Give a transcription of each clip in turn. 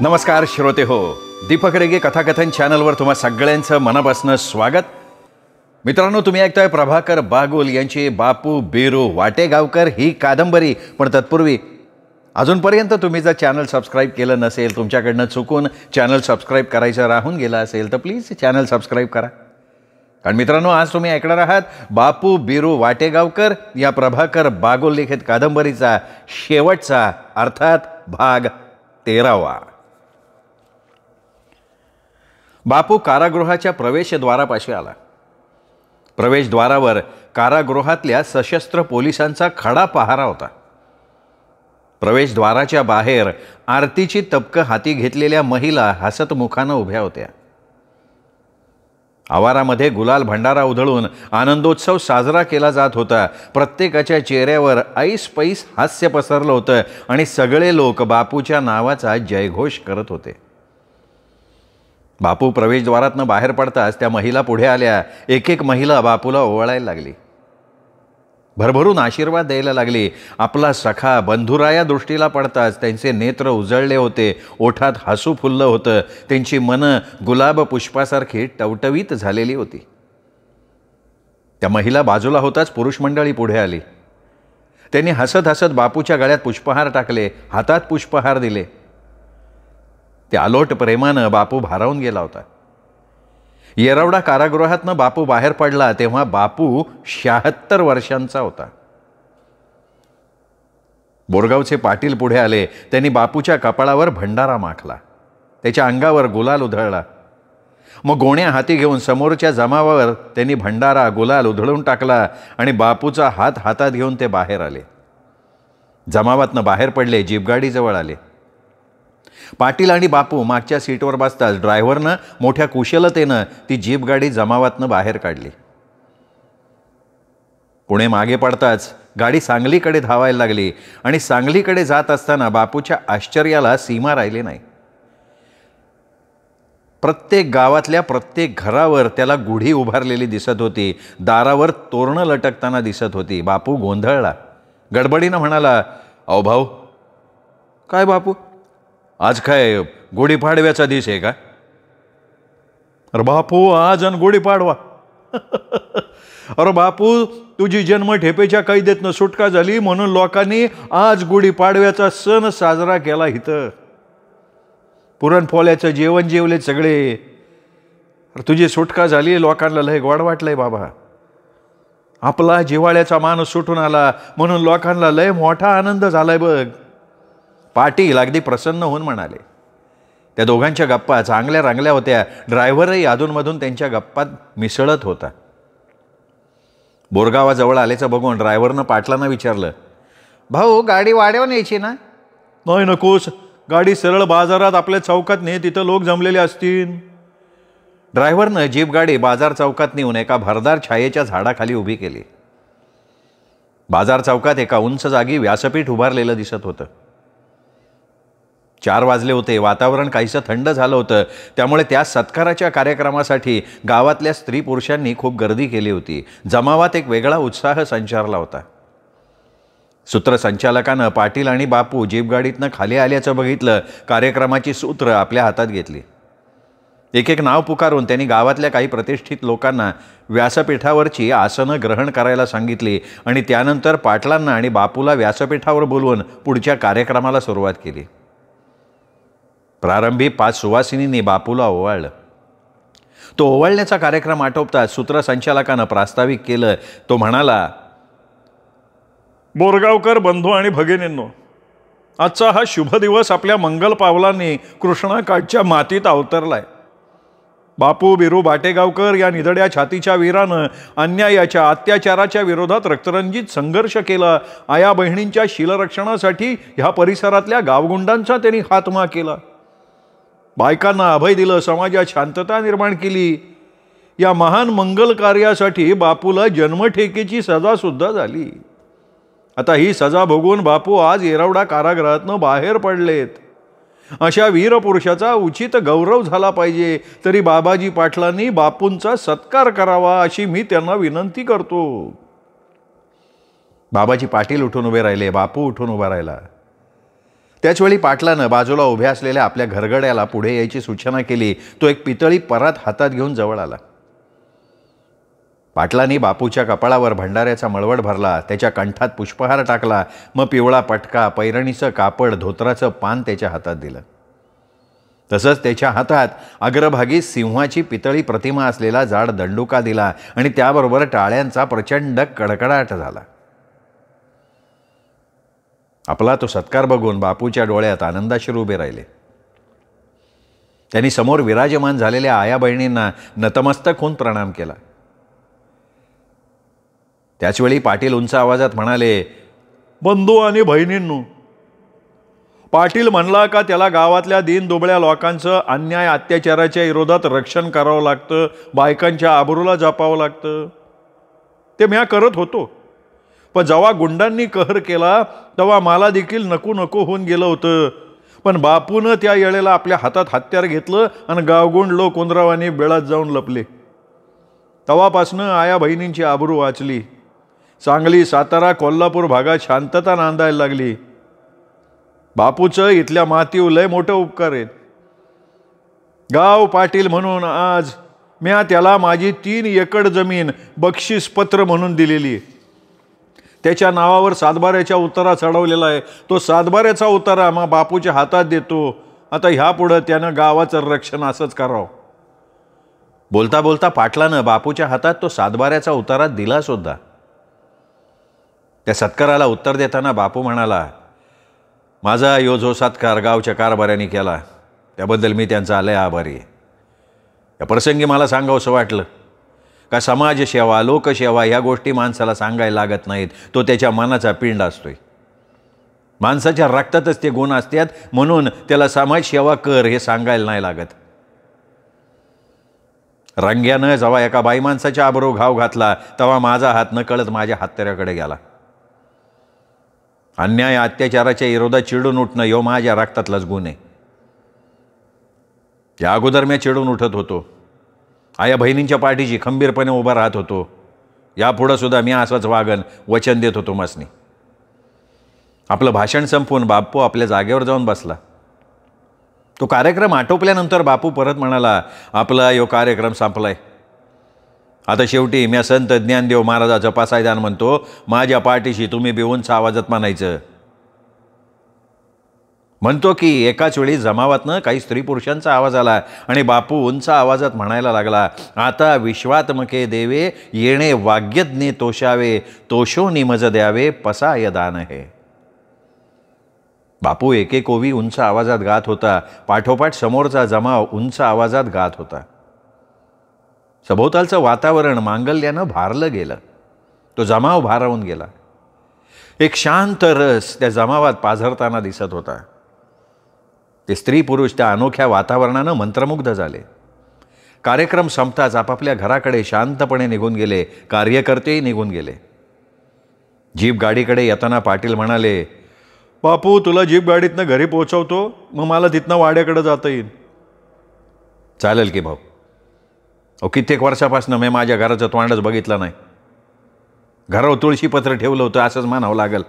नमस्कार श्रोते हो दीपक रेगे कथाकथन चॅनलवर तुम्हा सगळ्यांचं मनापासनं स्वागत मित्रांनो तुम्ही ऐकताय प्रभाकर बागुल यांची बापू बिरू वाटेगावकर ही कादंबरी पण तत्पूर्वी अजूनपर्यंत तुम्ही जर चॅनल सबस्क्राईब केलं नसेल तुमच्याकडनं चुकून चॅनल सबस्क्राईब करायचं राहून गेलं असेल तर प्लीज चॅनल सबस्क्राईब करा कारण मित्रांनो आज तुम्ही ऐकणार आहात बापू बिरू वाटेगावकर या प्रभाकर बागोल लिखित कादंबरीचा शेवटचा अर्थात भाग तेरावा बापू कारागृहाच्या प्रवेशद्वारापाशी आला प्रवेशद्वारावर कारागृहातल्या सशस्त्र पोलिसांचा खडा पहारा होता प्रवेशद्वाराच्या बाहेर आरतीची तपकं हाती घेतलेल्या महिला हसतमुखानं उभ्या होत्या आवारामध्ये गुलाल भंडारा उधळून आनंदोत्सव साजरा केला जात होता प्रत्येकाच्या चेहऱ्यावर ऐस पैस हास्य पसरलं होतं आणि सगळे लोक बापूच्या नावाचा जयघोष करत होते बापू प्रवेशद्वारातनं बाहेर पडताच त्या महिला पुढे आल्या एक एक महिला बापूला ओवाळायला लागली भरभरून आशीर्वाद द्यायला लागली आपला सखा बंधुराया दृष्टीला पडताच त्यांचे नेत्र उजळले होते ओठात हसू फुललं होतं त्यांची मनं गुलाब पुष्पासारखी टवटवीत झालेली होती त्या महिला बाजूला होताच पुरुष मंडळी पुढे आली त्यांनी हसत हसत बापूच्या गळ्यात पुष्पहार टाकले हातात पुष्पहार दिले ते आलोट प्रेमानं बापू भारावून गेला होता येरवडा कारागृहातनं बापू बाहेर पडला तेव्हा बापू शहात्तर वर्षांचा होता बोरगावचे पाटील पुढे आले त्यांनी बापूच्या कपाळावर भंडारा माखला त्याच्या अंगावर गुलाल उधळला मग गोण्या हाती घेऊन समोरच्या जमावावर त्यांनी भंडारा गुलाल उधळून टाकला आणि बापूचा हात हातात घेऊन ते बाहेर आले जमावातनं बाहेर पडले जीपगाडीजवळ आले पाटील आणि बापू मागच्या सीटवर बसताच ड्रायव्हरनं मोठ्या कुशलतेनं ती जीप गाडी जमावातनं बाहेर काढली पुणे मागे पडताच गाडी सांगलीकडे धावायला लागली आणि सांगलीकडे जात असताना बापूच्या आश्चर्याला सीमा राहिली नाही प्रत्येक गावातल्या प्रत्येक घरावर त्याला गुढी उभारलेली दिसत होती दारावर तोरणं लटकताना दिसत होती बापू गोंधळला गडबडीनं म्हणाला अहो भाऊ काय बापू आज काय गुढीपाडव्याचा दिस आहे का अरे बापू आज आणि गुढीपाडवा अरे बापू तुझी जन्म ठेपेच्या कैदेतनं सुटका झाली म्हणून लोकांनी आज गुढीपाडव्याचा सण साजरा केला इथं पुरणपोल्याचं जेवण जेवले सगळे तुझी सुटका झाली लोकांना लय गोड वाटलंय बाबा आपला जिवाळ्याचा माणूस सुटून आला म्हणून लोकांना लय मोठा आनंद झालाय बघ पाटील अगदी प्रसन्न होऊन म्हणाले त्या दोघांच्या गप्पा चांगल्या रांगल्या होत्या ड्रायव्हरही अधूनमधून त्यांच्या गप्पात मिसळत होता बोरगावाजवळ आल्याचं बघून ड्रायव्हरनं पाटलांना विचारलं भाऊ गाडी वाड्यावर न्यायची ना नाही नकोस गाडी सरळ बाजारात आपल्या चौकात ने तिथं लोक जमलेले असतील ड्रायव्हरनं जीप गाडी बाजार चौकात नेऊन एका भरदार छायेच्या झाडाखाली उभी केली बाजार चौकात एका उंच जागी व्यासपीठ उभारलेलं दिसत होतं चार वाजले होते वातावरण काहीसं थंड झालं होतं त्यामुळे त्या सत्काराच्या कार्यक्रमासाठी गावातल्या स्त्री पुरुषांनी खूप गर्दी केली होती जमावात एक वेगळा उत्साह संचारला होता सूत्रसंचालकानं पाटील आणि बापू जीपगाडीतनं खाली आल्याचं बघितलं कार्यक्रमाची सूत्र आपल्या हातात घेतली एक एक नाव पुकारून त्यांनी गावातल्या काही प्रतिष्ठित लोकांना व्यासपीठावरची आसनं ग्रहण करायला सांगितली आणि त्यानंतर पाटलांना आणि बापूला व्यासपीठावर बोलवून पुढच्या कार्यक्रमाला सुरुवात केली प्रारंभी पाच सुवासिनींनी बापूला ओवाळलं तो ओवाळण्याचा कार्यक्रम आटोपताच सूत्रसंचालकानं प्रास्ताविक केलं तो म्हणाला बोरगावकर बंधू आणि भगिनींनो आजचा हा शुभ दिवस आपल्या मंगल पावलांनी कृष्णाकाठच्या मातीत अवतरलाय बापू बिरू बाटेगावकर या निदड्या छातीच्या वीरानं अन्यायाच्या अत्याचाराच्या विरोधात रक्तरंजित संघर्ष केला आया बहिणींच्या शिलरक्षणासाठी ह्या परिसरातल्या गावगुंडांचा त्यांनी हातमा केला बायकांना अभय दिलं समाजात शांतता निर्माण केली या महान मंगल कार्यासाठी बापूला जन्मठेकेची सजासुद्धा झाली आता ही सजा भोगून बापू आज येरवडा कारागृहातनं बाहेर पडलेत अशा वीरपुरुषाचा उचित गौरव झाला पाहिजे तरी बाबाजी पाटलांनी बापूंचा सत्कार करावा अशी मी त्यांना विनंती करतो बाबाजी पाटील उठून उभे राहिले बापू उठून उभा राहिला त्याचवेळी पाटलानं बाजूला उभ्या असलेल्या आपल्या घरगड्याला पुढे यायची सूचना केली तो एक पितळी परत हातात घेऊन जवळ आला पाटलांनी बापूच्या कपाळावर भंडाऱ्याचा मळवट भरला त्याच्या कंठात पुष्पहार टाकला मग पिवळा पटका पैरणीचं कापड धोत्राचं पान त्याच्या हातात दिलं तसंच त्याच्या हातात अग्रभागी सिंहाची पितळी प्रतिमा असलेला जाड दंडुका दिला आणि त्याबरोबर टाळ्यांचा प्रचंड कडकडाट झाला आपला तो सत्कार बघून बापूच्या डोळ्यात आनंदाशीर उभे राहिले त्यांनी समोर विराजमान झालेल्या आया बहिणींना नतमस्तक होऊन प्रणाम केला त्याचवेळी पाटील उंच आवाजात म्हणाले बंधू आणि बहिणींनो पाटील म्हणला का त्याला गावातल्या दीन दुबळ्या लोकांचं अन्याय अत्याचाराच्या विरोधात रक्षण करावं लागतं बायकांच्या आबरूला जपावं लागतं ते म्या करत होतो पण जेव्हा गुंडांनी कहर केला तेव्हा मला देखील नको नको होऊन गेलं होतं पण बापूनं त्या येळेला आपल्या हातात हत्यार घेतलं आणि गावगुंड लोक उंदरावाने बेळात जाऊन लपले तवापासनं आया बहिणींची आबरू वाचली सांगली सातारा कोल्हापूर भागात शांतता नांदायला लागली बापूचं इथल्या मातीव लय मोठं उपकार आहेत गाव पाटील म्हणून आज म्या त्याला माझी तीन एकड जमीन बक्षीसपत्र म्हणून दिलेली आहे त्याच्या नावावर सातबाऱ्याच्या उतारा चढवलेला आहे तो सातबाऱ्याचा उतारा मग बापूच्या हातात देतो आता पुढं त्यानं गावाचं रक्षण असंच करावं बोलता बोलता पाटलानं बापूच्या हातात तो सातबाऱ्याचा उतारा दिला सुद्धा त्या सत्काराला उत्तर देताना बापू म्हणाला माझा यो जो सत्कार गावच्या कारभाऱ्याने केला त्याबद्दल मी त्यांचा आलय आभारी या प्रसंगी मला सांगावंसं वाटलं का समाजसेवा लोकसेवा ह्या गोष्टी माणसाला सांगायला लागत नाहीत तो त्याच्या मनाचा पिंड असतोय माणसाच्या रक्तातच ते गुण असतात म्हणून त्याला समाजसेवा कर हे सांगायला नाही लागत रंग्यानं जेव्हा एका बाई माणसाच्या आबरो घाव घातला तेव्हा माझा हात नकळत माझ्या हात्याऱ्याकडे गेला अन्याय अत्याचाराच्या विरोधात चिडून उठणं यो माझ्या रक्तातलाच गुण आहे या अगोदर मी चिडून उठत होतो आया बहिणींच्या पाठीशी खंबीरपणे उभा राहत होतो यापुढंसुद्धा सुद्धा मी असंच वागन वचन देत होतो मसनी आपलं भाषण संपवून बापू आपल्या जागेवर जाऊन बसला तो कार्यक्रम आटोपल्यानंतर बापू परत म्हणाला आपला यो कार्यक्रम संपलाय आता शेवटी मी संत ज्ञानदेव महाराजाचं पासायदान म्हणतो माझ्या पाठीशी तुम्ही भिवून सावाजत मानायचं म्हणतो की एकाच वेळी जमावातनं काही स्त्री पुरुषांचा आवाज आला आणि बापू उंच आवाजात म्हणायला लागला आता विश्वात्मके देवे येणे वाग्यज्ञे तोषावे तोषो निमज द्यावे पसाय दान हे बापू एके कोवी उंच आवाजात गात होता पाठोपाठ समोरचा जमाव उंच आवाजात गात होता सभोवतालचं वातावरण मांगल्यानं भारलं गेलं तो जमाव भारावून गेला एक शांत रस त्या जमावात पाझरताना दिसत होता ते स्त्री पुरुष त्या अनोख्या वातावरणानं मंत्रमुग्ध झाले कार्यक्रम संपताच आपापल्या घराकडे शांतपणे निघून गेले कार्यकर्तेही निघून गेले जीप गाडीकडे येताना पाटील म्हणाले बापू तुला जीप गाडीतनं घरी पोहोचवतो मग मला तिथनं वाड्याकडे जाता येईल चालेल की भाऊ अहो कित्येक वर्षापासून मी माझ्या घराचं तोंडच बघितलं नाही घरावर तुळशीपत्र ठेवलं होतं असंच म्हणावं लागेल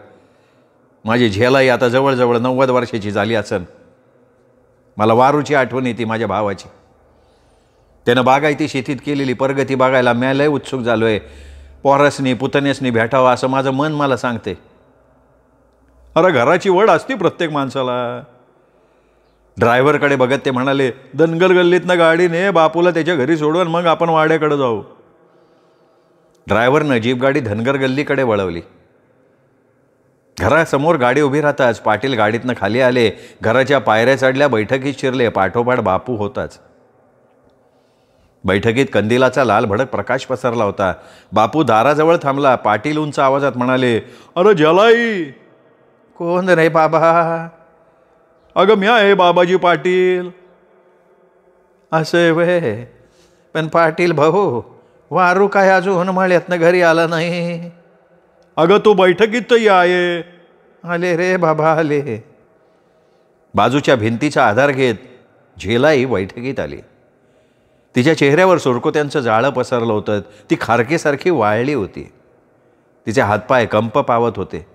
माझी झेलाई आता जवळजवळ नव्वद वर्षाची झाली असेल मला वारूची आठवण येते माझ्या भावाची त्यानं बागायती शेतीत केलेली परगती बघायला म्यालय उत्सुक झालो आहे पोरसनी पुतनेसनी भेटावं असं माझं मन मला सांगते अरे घराची वड असती प्रत्येक माणसाला ड्रायव्हरकडे बघत ते म्हणाले दनगल गल्लीतनं गाडीने बापूला त्याच्या घरी सोडून मग आपण वाड्याकडे जाऊ ड्रायव्हरनं जीप गाडी धनगर गल्लीकडे वळवली घरासमोर गाडी उभी राहताच पाटील गाडीतनं खाली आले घराच्या पायऱ्या चढल्या बैठकीत शिरले पाठोपाठ बापू होताच बैठकीत कंदिलाचा लाल भडक प्रकाश पसरला होता बापू दाराजवळ थांबला पाटील उंच आवाजात म्हणाले अरे जलाई कोण रे बाबा अगं मी आहे बाबाजी पाटील असे वे पण पाटील भाऊ वारू काय अजून म्हणत घरी आला नाही अगं तो या आहे आले रे बाबा आले बाजूच्या भिंतीचा आधार घेत झेलाई बैठकीत आली तिच्या चेहऱ्यावर सोडकोत्यांचं जाळं पसरलं होतं ती खारकेसारखी वाळली होती तिचे हातपाय कंप पावत होते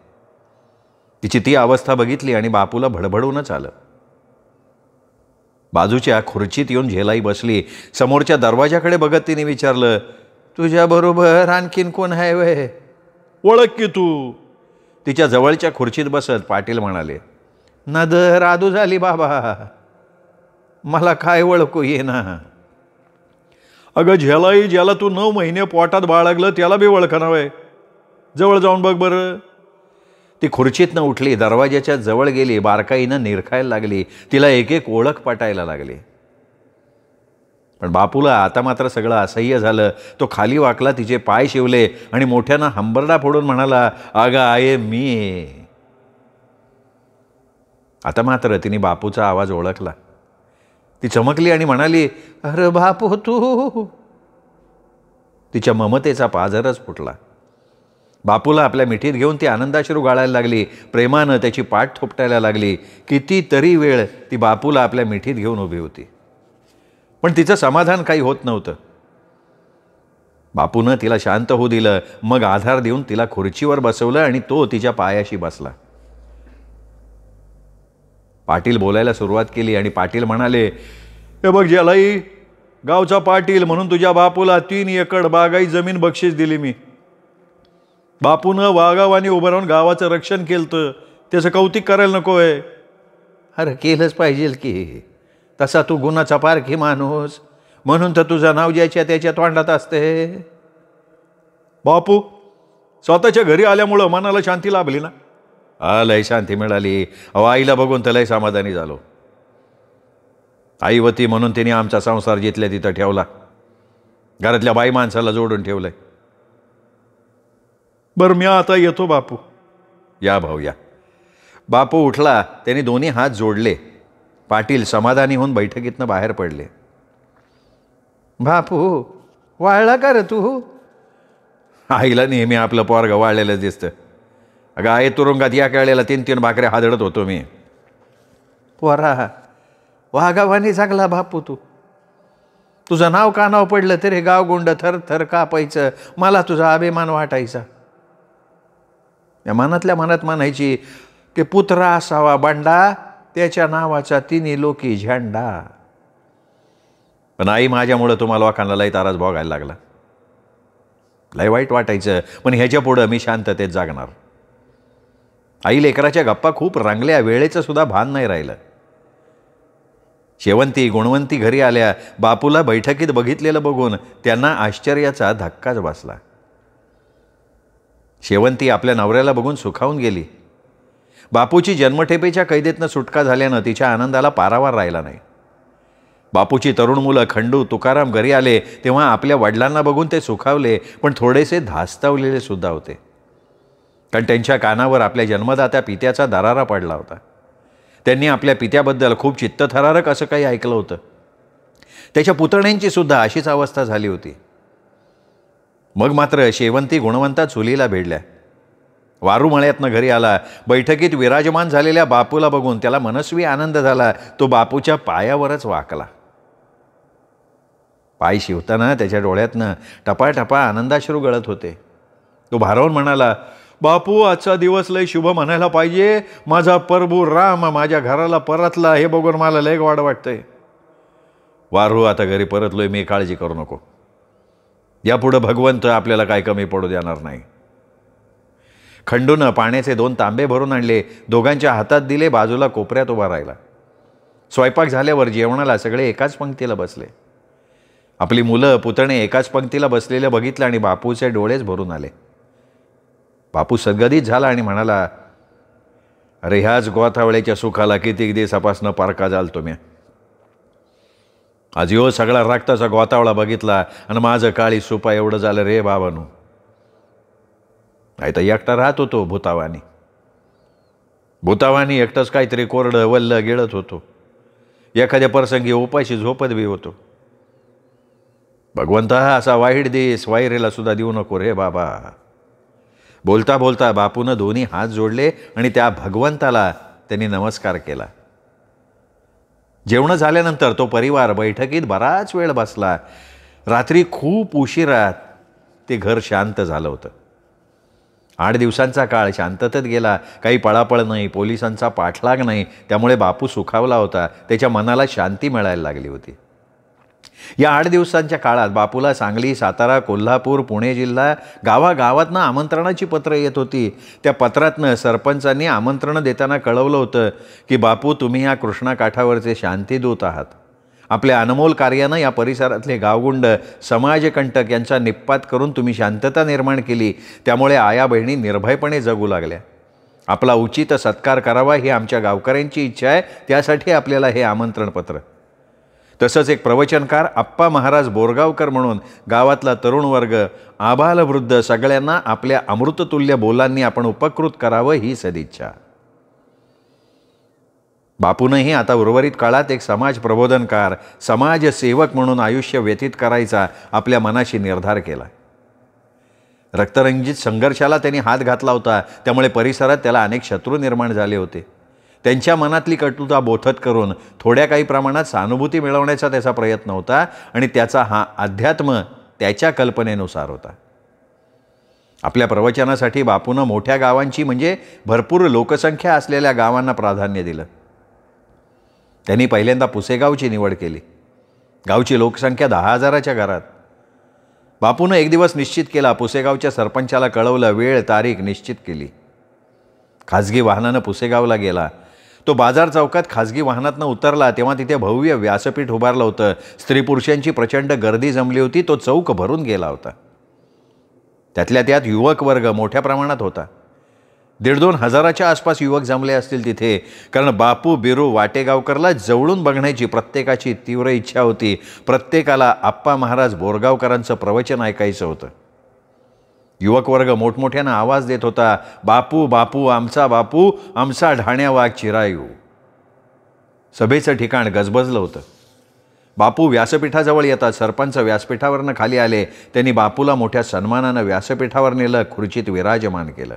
तिची ती अवस्था बघितली आणि बापूला भडभडूनच आलं बाजूच्या खुर्चीत येऊन झेलाई बसली समोरच्या दरवाजाकडे बघत तिने विचारलं तुझ्याबरोबर आणखीन कोण आहे वय ओळख की तू तिच्या जवळच्या खुर्चीत बसत पाटील म्हणाले नदर आदू झाली बाबा मला काय ओळखू ये ना अगं झ्यालाही ज्याला तू नऊ महिने पोटात बाळगलं त्याला बी आहे जवळ जाऊन बघ बरं ती खुर्चीतनं उठली दरवाज्याच्या जवळ गेली बारकाईनं निरखायला लागली तिला एक एक ओळख पटायला लागली पण बापूला आता मात्र सगळं असह्य झालं तो खाली वाकला तिचे पाय शिवले आणि मोठ्यानं हंबरडा फोडून म्हणाला अगं आये मी आता मात्र तिने बापूचा आवाज ओळखला ती चमकली आणि म्हणाली अरे बापू तू तिच्या ममतेचा पाझरच फुटला बापूला आपल्या मिठीत घेऊन ती आनंदाश्रू गाळायला लागली प्रेमानं त्याची पाठ थोपटायला लागली कितीतरी वेळ ती बापूला आपल्या मिठीत घेऊन उभी होती पण तिचं समाधान काही होत नव्हतं बापूनं तिला शांत होऊ दिलं मग आधार देऊन तिला खुर्चीवर बसवलं आणि तो तिच्या पायाशी बसला पाटील बोलायला सुरुवात केली आणि पाटील म्हणाले हे बघ जलाई गावचा पाटील म्हणून तुझ्या बापूला तीन एकड बागाई जमीन बक्षीस दिली मी बापूनं वागावानी उभं राहून गावाचं रक्षण केलं त्याचं कौतिक करायला नको आहे अरे केलंच पाहिजे की तसा तू गुणाचा पारखी माणूस म्हणून तर तुझं नाव ज्याच्या त्याच्या तोंडात असते बापू स्वतःच्या घरी आल्यामुळं मनाला शांती लाभली ना आलय शांती मिळाली अहो आईला बघून तर लय समाधानी झालो आईवती म्हणून तिने आमचा संसार जिथल्या तिथं ठेवला घरातल्या बाई माणसाला जोडून ठेवलंय बरं मी आता येतो बापू या भाऊ या बापू उठला त्याने दोन्ही हात जोडले पाटील समाधानी होऊन बैठकीतनं बाहेर पडले बापू वाळला का रे तू आईला नेहमी आपलं पोर वाळलेलं दिसतं अगं आई तुरुंगात या कळलेला तीन तीन भाकऱ्या हादडत होतो मी पोरा वाघावानी चांगला बापू तू तुझं नाव का नाव पडलं तरी गाव गोंड थर थर कापायचं मला तुझा अभिमान वाटायचा या मनातल्या मनात म्हणायची की पुत्रा असावा बंडा त्याच्या नावाचा तिने लोकी झेंडा पण आई माझ्यामुळं तुम्हाला लोकांना लय ताराज भोगायला लागला लय वाईट वाटायचं पण ह्याच्या पुढं मी शांततेत जागणार आई लेकराच्या गप्पा खूप रंगल्या वेळेचं सुद्धा भान नाही राहिलं शेवंती गुणवंती घरी आल्या बापूला बैठकीत बघितलेलं बघून त्यांना आश्चर्याचा धक्काच बसला शेवंती आपल्या नवऱ्याला बघून सुखावून गेली बापूची जन्मठेपेच्या कैदेतनं सुटका झाल्यानं तिच्या आनंदाला पारावार राहिला नाही बापूची तरुण मुलं खंडू तुकाराम घरी आले तेव्हा आपल्या वडिलांना बघून ते सुखावले पण थोडेसे धास्तावलेले सुद्धा होते कारण त्यांच्या कानावर आपल्या जन्मदात्या पित्याचा दरारा पडला होता त्यांनी आपल्या पित्याबद्दल खूप चित्तथरारक असं काही ऐकलं होतं त्याच्या पुतण्यांची सुद्धा अशीच अवस्था झाली होती मग मात्र शेवंती गुणवंता चुलीला भेडल्या वारुमळ्यातनं घरी आला बैठकीत विराजमान झालेल्या बापूला बघून त्याला मनस्वी आनंद झाला तो बापूच्या पायावरच वाकला पाय शिवताना त्याच्या डोळ्यातनं टपा आनंदाश्रू गळत होते तो भारवून म्हणाला बापू आजचा दिवस लय शुभ म्हणायला पाहिजे माझा परभू राम माझ्या घराला परतला हे बघून मला लय वाढ वाटतंय वारू आता घरी परतलोय मी काळजी करू नको यापुढं भगवंत आपल्याला काय कमी पडू देणार नाही खंडूनं पाण्याचे दोन तांबे भरून आणले दोघांच्या हातात दिले बाजूला कोपऱ्यात उभा राहिला स्वयंपाक झाल्यावर जेवणाला सगळे एकाच पंक्तीला बसले आपली मुलं पुतणे एकाच पंक्तीला बसलेलं बघितलं आणि बापूचे डोळेच भरून आले बापू सद्गदित झाला आणि म्हणाला अरे ह्याच गोथावळ्याच्या सुखाला कितीक दिवसापासनं पारका जाल तुम्ही आज यो सगळा रक्ताचा गोतावळा बघितला आणि माझं काळी सुपा एवढं झालं रे बाबानू नाही तर एकटा राहत होतो भूतावानी भूतावानी एकटंच काहीतरी कोरडं वल्ल गिळत होतो एखाद्या प्रसंगी उपाशी झोपत बी होतो भगवंत हा असा वाईट देस वायरेला सुद्धा देऊ नको रे बाबा बोलता बोलता बापूनं दोन्ही हात जोडले आणि त्या भगवंताला त्यांनी नमस्कार केला जेवणं झाल्यानंतर तो परिवार बैठकीत बराच वेळ बसला रात्री खूप उशिरा ते घर शांत झालं होतं आठ दिवसांचा काळ शांततेत गेला काही पळापळ नाही पोलिसांचा पाठलाग नाही त्यामुळे बापू सुखावला होता त्याच्या मनाला शांती मिळायला लागली होती या आठ दिवसांच्या काळात बापूला सांगली सातारा कोल्हापूर पुणे जिल्हा गावागावातनं आमंत्रणाची पत्रं येत होती त्या पत्रातनं सरपंचांनी आमंत्रणं देताना कळवलं होतं की बापू तुम्ही या कृष्णाकाठावरचे शांतीदूत आहात आपल्या अनमोल कार्यानं या परिसरातले गावगुंड समाजकंटक यांचा निपात करून तुम्ही शांतता निर्माण केली त्यामुळे आया बहिणी निर्भयपणे जगू लागल्या आपला उचित सत्कार करावा ही आमच्या गावकऱ्यांची इच्छा आहे त्यासाठी आपल्याला हे आमंत्रणपत्र तसंच एक प्रवचनकार आप्पा महाराज बोरगावकर म्हणून गावातला तरुण वर्ग आबालवृद्ध सगळ्यांना आपल्या अमृततुल्य बोलांनी आपण उपकृत करावं ही सदिच्छा बापूनंही आता उर्वरित काळात एक समाज प्रबोधनकार समाजसेवक म्हणून आयुष्य व्यतीत करायचा आपल्या मनाशी निर्धार केला रक्तरंजित संघर्षाला त्यांनी हात घातला होता त्यामुळे परिसरात त्याला अनेक शत्रू निर्माण झाले होते त्यांच्या मनातली कटुता बोथत करून थोड्या काही प्रमाणात सहानुभूती मिळवण्याचा त्याचा प्रयत्न होता आणि त्याचा हा अध्यात्म त्याच्या कल्पनेनुसार होता आपल्या प्रवचनासाठी बापूनं मोठ्या गावांची म्हणजे भरपूर लोकसंख्या असलेल्या गावांना प्राधान्य दिलं त्यांनी पहिल्यांदा पुसेगावची निवड केली गावची लोकसंख्या दहा हजाराच्या घरात बापूनं एक दिवस निश्चित केला पुसेगावच्या सरपंचाला कळवलं वेळ तारीख निश्चित केली खाजगी वाहनानं पुसेगावला गेला तो बाजार चौकात खाजगी वाहनातनं उतरला तेव्हा तिथे भव्य व्यासपीठ उभारलं होतं स्त्री पुरुषांची प्रचंड गर्दी जमली होती तो चौक भरून गेला होता त्यातल्या त्यात युवक वर्ग मोठ्या प्रमाणात होता दीड दोन हजाराच्या आसपास युवक जमले असतील तिथे कारण बापू बिरू वाटेगावकरला जवळून बघण्याची प्रत्येकाची तीव्र इच्छा होती प्रत्येकाला आप्पा महाराज बोरगावकरांचं प्रवचन ऐकायचं होतं युवक वर्ग मोठमोठ्यानं आवाज देत होता बापू बापू आमचा बापू आमचा ढाण्या वाघ चिरायू सभेचं ठिकाण गजबजलं होतं बापू व्यासपीठाजवळ येतात सरपंच व्यासपीठावरनं खाली आले त्यांनी बापूला मोठ्या सन्मानानं व्यासपीठावर नेलं खुर्चीत विराजमान केलं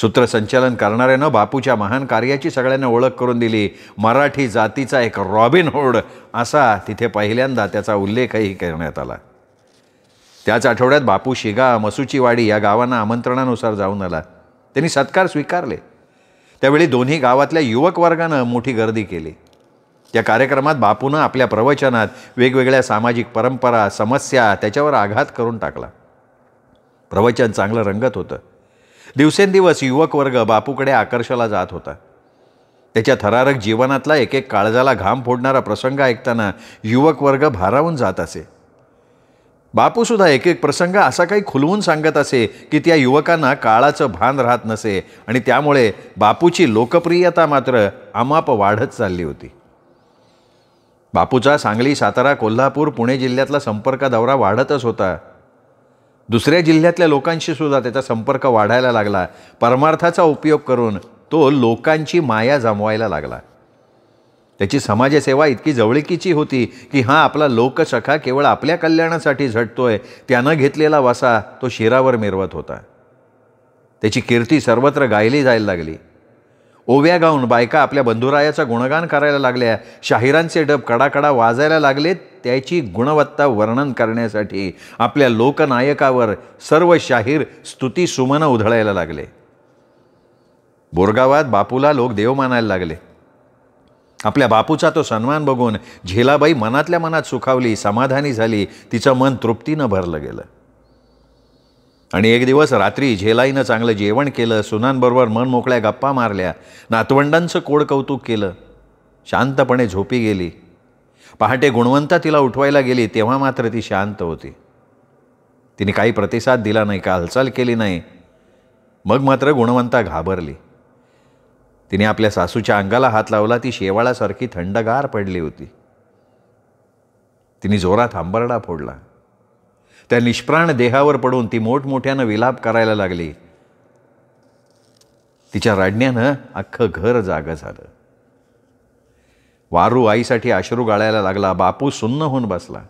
सूत्रसंचालन करणाऱ्यानं बापूच्या महान कार्याची सगळ्यांना ओळख करून दिली मराठी जातीचा एक रॉबिन रॉबिनहूड असा तिथे पहिल्यांदा त्याचा उल्लेखही करण्यात आला त्याच आठवड्यात बापू शिगा मसुचीवाडी या गावांना आमंत्रणानुसार जाऊन आला त्यांनी सत्कार स्वीकारले त्यावेळी दोन्ही गावातल्या युवक वर्गानं मोठी गर्दी केली त्या कार्यक्रमात बापूनं आपल्या प्रवचनात वेगवेगळ्या सामाजिक परंपरा समस्या त्याच्यावर आघात करून टाकला प्रवचन चांगलं रंगत होतं दिवसेंदिवस युवक वर्ग बापूकडे आकर्षला जात होता त्याच्या थरारक जीवनातला एक एक काळजाला घाम फोडणारा प्रसंग ऐकताना युवक वर्ग भारावून जात असे बापूसुद्धा एक एक प्रसंग असा काही खुलवून सांगत असे की त्या युवकांना काळाचं भान राहत नसे आणि त्यामुळे बापूची लोकप्रियता मात्र अमाप वाढत चालली होती बापूचा सांगली सातारा कोल्हापूर पुणे जिल्ह्यातला संपर्क दौरा वाढतच होता दुसऱ्या जिल्ह्यातल्या लोकांशी सुद्धा त्याचा संपर्क वाढायला लागला परमार्थाचा उपयोग करून तो लोकांची माया जमवायला लागला त्याची समाजसेवा इतकी जवळकीची होती की हा आपला लोकसखा केवळ आपल्या कल्याणासाठी झटतोय त्यानं घेतलेला वसा तो शिरावर मिरवत होता त्याची कीर्ती सर्वत्र गायली जायला लागली ओव्या गाऊन बायका आपल्या बंधुरायाचा गुणगान करायला लागल्या शाहिरांचे डब कडाकडा वाजायला लागलेत त्याची गुणवत्ता वर्णन करण्यासाठी आपल्या लोकनायकावर सर्व शाहीर स्तुती उधळायला लागले बोरगावात बापूला लोक देव मानायला लागले आपल्या बापूचा तो सन्मान बघून झेलाबाई मनातल्या मनात सुखावली समाधानी झाली तिचं मन तृप्तीनं भरलं गेलं आणि एक दिवस रात्री झेलाईनं चांगलं जेवण केलं सुनांबरोबर मन मोकळ्या गप्पा मारल्या नातवंडांचं कोड कौतुक केलं शांतपणे झोपी गेली पहाटे गुणवंता तिला उठवायला गेली तेव्हा मात्र ती शांत होती तिने काही प्रतिसाद दिला नाही का हालचाल केली नाही मग मात्र गुणवंता घाबरली तिने आपल्या सासूच्या अंगाला हात लावला ती शेवाळासारखी थंडगार पडली होती तिने जोरात आंबरडा फोडला त्या निष्प्राण देहावर पडून ती मोठमोठ्यानं विलाप करायला लागली तिच्या रडण्यानं अख्खं घर जागं झालं वारू आईसाठी अश्रू गाळायला लागला बापू सुन्न होऊन बसला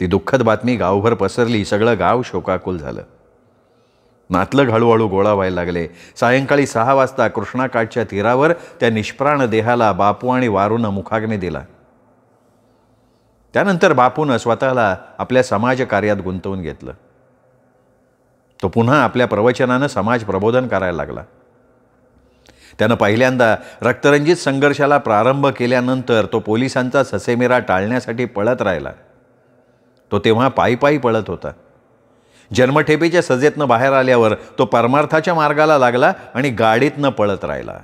ती दुःखद बातमी गावभर पसरली सगळं गाव शोकाकुल झालं नातलं हळूहळू गोळा व्हायला लागले सायंकाळी सहा वाजता कृष्णाकाठच्या तीरावर त्या निष्प्राण देहाला बापू आणि वारूनं मुखाग्नी दिला त्यानंतर बापूनं स्वतःला आपल्या समाजकार्यात गुंतवून घेतलं तो पुन्हा आपल्या प्रवचनानं समाज प्रबोधन करायला लागला त्यानं पहिल्यांदा रक्तरंजित संघर्षाला प्रारंभ केल्यानंतर तो पोलिसांचा ससेमेरा टाळण्यासाठी पळत राहिला तो तेव्हा पायी पायी पळत होता जन्मठेपेच्या सजेतनं बाहेर आल्यावर तो परमार्थाच्या मार्गाला लागला आणि गाडीतनं पळत राहिला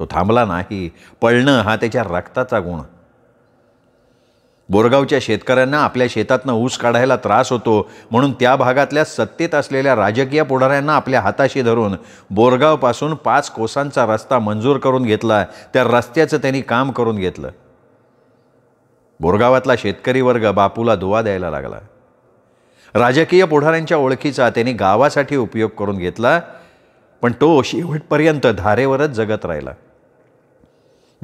तो थांबला नाही पळणं हा त्याच्या रक्ताचा गुण बोरगावच्या शेतकऱ्यांना आपल्या शेतातनं ऊस काढायला त्रास होतो म्हणून त्या भागातल्या सत्तेत असलेल्या राजकीय पुढाऱ्यांना आपल्या हाताशी धरून बोरगावपासून पाच कोसांचा रस्ता मंजूर करून घेतला त्या रस्त्याचं त्यांनी काम करून घेतलं बोरगावातला शेतकरी वर्ग बापूला दुवा द्यायला लागला राजकीय पुढाऱ्यांच्या ओळखीचा त्यांनी गावासाठी उपयोग करून घेतला पण तो शेवटपर्यंत धारेवरच जगत राहिला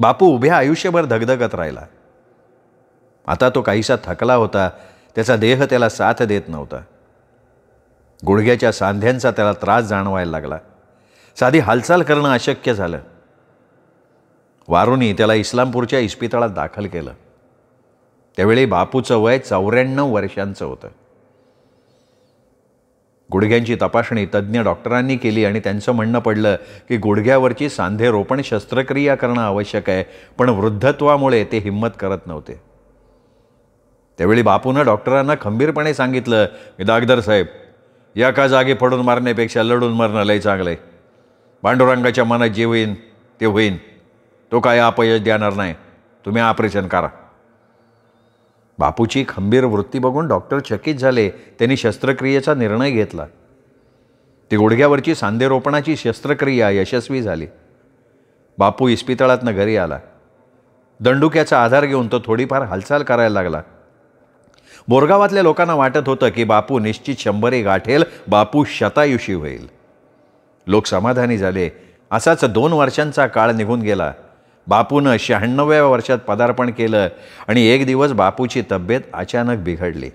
बापू उभ्या आयुष्यभर धगधगत राहिला आता तो काहीसा थकला होता त्याचा देह त्याला साथ देत नव्हता गुडघ्याच्या सांध्यांचा त्याला त्रास जाणवायला लागला साधी हालचाल करणं अशक्य झालं वारूनी त्याला इस्लामपूरच्या इस्पितळात दाखल केलं त्यावेळी बापूचं वय चौऱ्याण्णव वर्षांचं होतं गुडघ्यांची तपासणी तज्ज्ञ डॉक्टरांनी केली आणि त्यांचं म्हणणं पडलं की गुडघ्यावरची सांधे रोपण शस्त्रक्रिया करणं आवश्यक आहे पण वृद्धत्वामुळे ते हिंमत करत नव्हते त्यावेळी बापूनं डॉक्टरांना खंबीरपणे सांगितलं की दागदर साहेब या का जागे पडून मारण्यापेक्षा लढून मरणं लय चांगलं आहे पांडुरंगाच्या मनात जे होईन ते होईन तो काय अपयश देणार नाही तुम्ही ऑपरेशन करा बापूची खंबीर वृत्ती बघून डॉक्टर चकित झाले त्यांनी शस्त्रक्रियेचा निर्णय घेतला ती गुडघ्यावरची सांधेरोपणाची शस्त्रक्रिया यशस्वी झाली बापू इस्पितळातनं घरी आला दंडुक्याचा आधार घेऊन तो थोडीफार हालचाल करायला लागला बोरगावातल्या लोकांना वाटत होतं की बापू निश्चित शंभरी गाठेल बापू शतायुषी होईल लोक समाधानी झाले असाच दोन वर्षांचा काळ निघून गेला बापूनं शहाण्णव्या वर्षात पदार्पण केलं आणि एक दिवस बापूची तब्येत अचानक बिघडली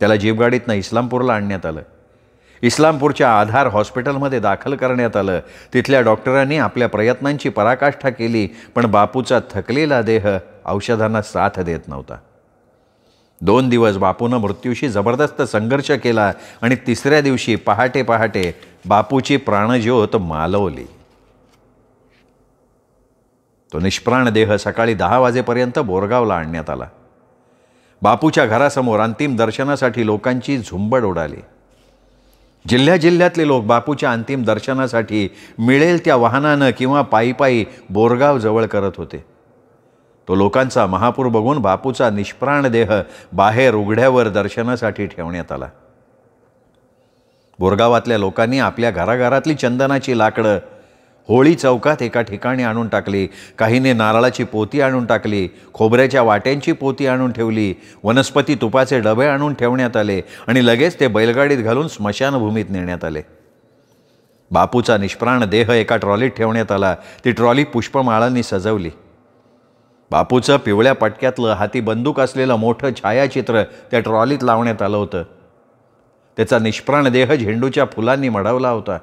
त्याला जीवगाडीतनं इस्लामपूरला आणण्यात आलं इस्लामपूरच्या आधार हॉस्पिटलमध्ये दाखल करण्यात आलं तिथल्या डॉक्टरांनी आपल्या प्रयत्नांची पराकाष्ठा केली पण बापूचा थकलेला देह औषधांना साथ देत नव्हता दोन दिवस बापूनं मृत्यूशी जबरदस्त संघर्ष केला आणि तिसऱ्या दिवशी पहाटे पहाटे बापूची प्राणज्योत मालवली तो निष्प्राण देह सकाळी दहा वाजेपर्यंत बोरगावला आणण्यात आला बापूच्या घरासमोर अंतिम दर्शनासाठी लोकांची झुंबड उडाली जिल्ह्या जिल्ह्यातले लोक बापूच्या अंतिम दर्शनासाठी मिळेल त्या वाहनानं किंवा पायी पायी बोरगाव जवळ करत होते तो लोकांचा महापूर बघून बापूचा निष्प्राण देह बाहेर उघड्यावर दर्शनासाठी ठेवण्यात आला बोरगावातल्या लोकांनी आपल्या घराघरातली चंदनाची लाकडं होळी चौकात एका ठिकाणी आणून टाकली काहीने नारळाची पोती आणून टाकली खोबऱ्याच्या वाट्यांची पोती आणून ठेवली वनस्पती तुपाचे डबे आणून ठेवण्यात आले आणि लगेच ते बैलगाडीत घालून स्मशानभूमीत नेण्यात आले बापूचा निष्प्राण देह एका ट्रॉलीत ठेवण्यात आला ती ट्रॉली पुष्पमाळांनी सजवली बापूचं पिवळ्या पटक्यातलं हाती बंदूक असलेलं मोठं छायाचित्र त्या ट्रॉलीत लावण्यात आलं होतं त्याचा निष्प्राण देह झेंडूच्या फुलांनी मढवला होता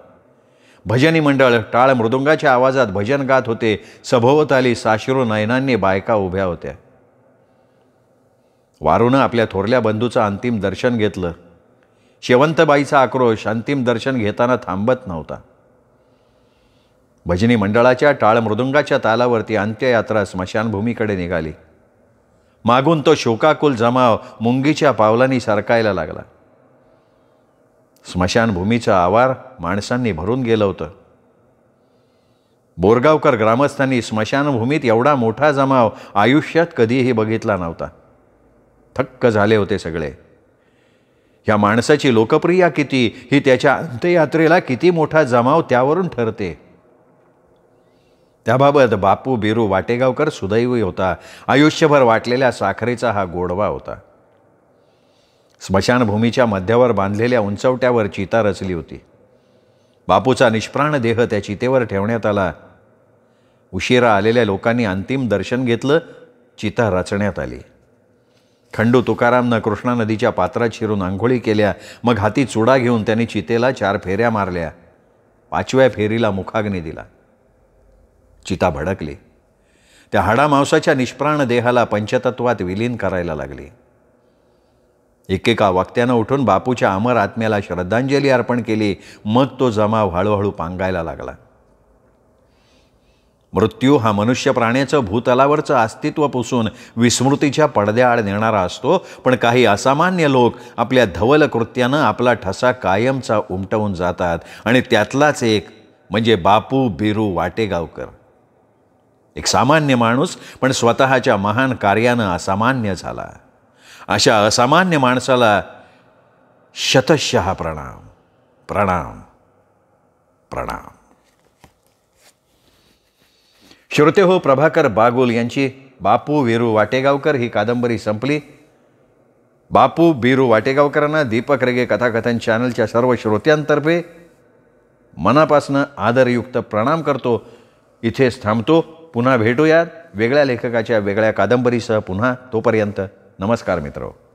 भजनी मंडळ टाळ मृदुंगाच्या आवाजात भजन गात होते सभोवताली साश्रू नयनांनी बायका उभ्या होत्या वारूनं आपल्या थोरल्या बंधूचं अंतिम दर्शन घेतलं शेवंतबाईचा आक्रोश अंतिम दर्शन घेताना थांबत नव्हता भजनी मंडळाच्या टाळ मृदुंगाच्या तालावरती अंत्ययात्रा स्मशानभूमीकडे निघाली मागून तो शोकाकुल जमाव मुंगीच्या पावलांनी सरकायला लागला स्मशानभूमीचा आवार माणसांनी भरून गेलं होतं बोरगावकर ग्रामस्थांनी स्मशानभूमीत एवढा मोठा जमाव आयुष्यात कधीही बघितला नव्हता थक्क झाले होते सगळे ह्या माणसाची लोकप्रिया किती ही त्याच्या अंत्ययात्रेला किती मोठा जमाव त्यावरून ठरते त्याबाबत बापू बिरू वाटेगावकर सुदैवी होता आयुष्यभर वाटलेल्या साखरेचा हा गोडवा होता स्मशानभूमीच्या मध्यावर बांधलेल्या उंचवट्यावर चिता रचली होती बापूचा निष्प्राण देह त्या चितेवर ठेवण्यात आला उशिरा आलेल्या लोकांनी अंतिम दर्शन घेतलं चिता रचण्यात आली खंडू तुकारामनं कृष्णा नदीच्या पात्रात शिरून आंघोळी केल्या मग हाती चुडा घेऊन त्यांनी चितेला चार फेऱ्या मारल्या पाचव्या फेरीला मुखाग्नी दिला चिता भडकली त्या हाडामांसाच्या निष्प्राण देहाला पंचतत्वात विलीन करायला लागली एकेका वक्त्यानं उठून बापूच्या अमर आत्म्याला श्रद्धांजली अर्पण केली मग तो जमाव हळूहळू पांगायला लागला मृत्यू हा मनुष्य प्राण्याचं भूतलावरचं अस्तित्व पुसून विस्मृतीच्या पडद्याआड नेणारा असतो पण काही असामान्य लोक आपल्या धवल कृत्यानं आपला ठसा कायमचा उमटवून जातात आणि त्यातलाच एक म्हणजे बापू बिरू वाटेगावकर एक सामान्य माणूस पण स्वतःच्या महान कार्यानं असामान्य झाला अशा असामान्य माणसाला शतशः प्रणाम प्रणाम प्रणाम श्रोते हो प्रभाकर बागुल यांची बापू वीरू वाटेगावकर ही कादंबरी संपली बापू बीरू वाटेगावकरांना दीपक रेगे कथाकथन चॅनलच्या सर्व श्रोत्यांतर्फे मनापासनं आदरयुक्त प्रणाम करतो इथेच थांबतो पुन्हा भेटूयात वेगळ्या लेखकाच्या वेगळ्या कादंबरीसह पुन्हा तोपर्यंत नमस्कार मित्रो